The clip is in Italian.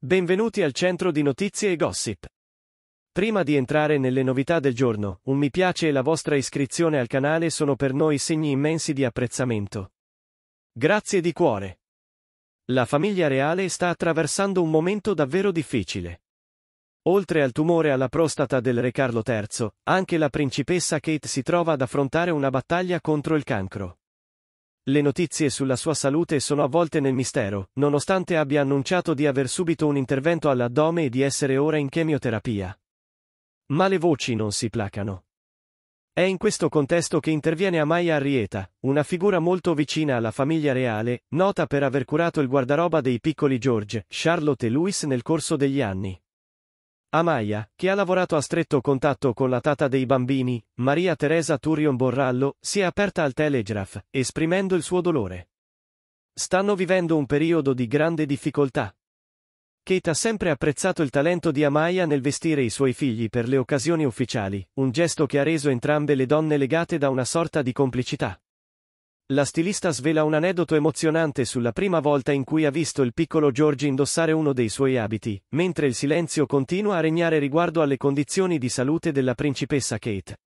Benvenuti al centro di notizie e gossip. Prima di entrare nelle novità del giorno, un mi piace e la vostra iscrizione al canale sono per noi segni immensi di apprezzamento. Grazie di cuore. La famiglia reale sta attraversando un momento davvero difficile. Oltre al tumore alla prostata del re Carlo III, anche la principessa Kate si trova ad affrontare una battaglia contro il cancro. Le notizie sulla sua salute sono avvolte nel mistero, nonostante abbia annunciato di aver subito un intervento all'addome e di essere ora in chemioterapia. Ma le voci non si placano. È in questo contesto che interviene Amaya Arrieta, una figura molto vicina alla famiglia reale, nota per aver curato il guardaroba dei piccoli George, Charlotte e Louis nel corso degli anni. Amaia, che ha lavorato a stretto contatto con la tata dei bambini, Maria Teresa Turion Borrallo, si è aperta al Telegraph, esprimendo il suo dolore. Stanno vivendo un periodo di grande difficoltà. Kate ha sempre apprezzato il talento di Amaia nel vestire i suoi figli per le occasioni ufficiali, un gesto che ha reso entrambe le donne legate da una sorta di complicità. La stilista svela un aneddoto emozionante sulla prima volta in cui ha visto il piccolo George indossare uno dei suoi abiti, mentre il silenzio continua a regnare riguardo alle condizioni di salute della principessa Kate.